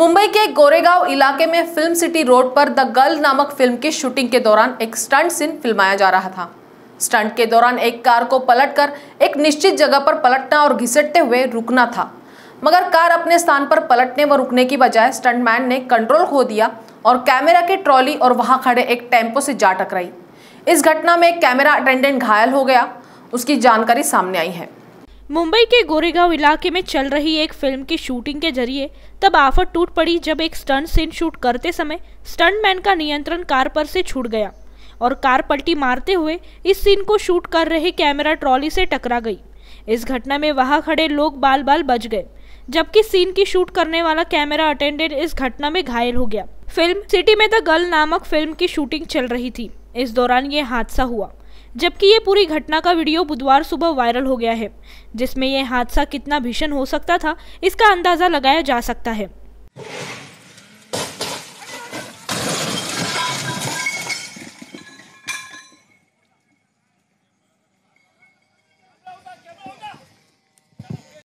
मुंबई के गोरेगांव इलाके में फिल्म सिटी रोड पर द गर्ल नामक फिल्म की शूटिंग के दौरान एक स्टंट सीन फिल्माया जा रहा था स्टंट के दौरान एक कार को पलटकर एक निश्चित जगह पर पलटना और घिसटते हुए रुकना था मगर कार अपने स्थान पर पलटने व रुकने की बजाय स्टंटमैन ने कंट्रोल खो दिया और कैमरा के ट्रॉली और वहां खड़े एक टेम्पो से जा टकराई इस घटना में कैमरा अटेंडेंट घायल हो गया उसकी जानकारी सामने आई है मुंबई के गोरेगांव इलाके में चल रही एक फिल्म की शूटिंग के जरिए तब आफत टूट पड़ी जब एक स्टंट सीन शूट करते समय स्टंटमैन का नियंत्रण कार पर से छूट गया और कार पलटी मारते हुए इस सीन को शूट कर रहे कैमरा ट्रॉली से टकरा गई इस घटना में वहां खड़े लोग बाल बाल बच गए जबकि सीन की शूट करने वाला कैमरा अटेंडेंट इस घटना में घायल हो गया फिल्म सिटी में द गर्ल नामक फिल्म की शूटिंग चल रही थी इस दौरान ये हादसा हुआ जबकि ये पूरी घटना का वीडियो बुधवार सुबह वायरल हो गया है जिसमें यह हादसा कितना भीषण हो सकता था इसका अंदाज़ा लगाया जा सकता है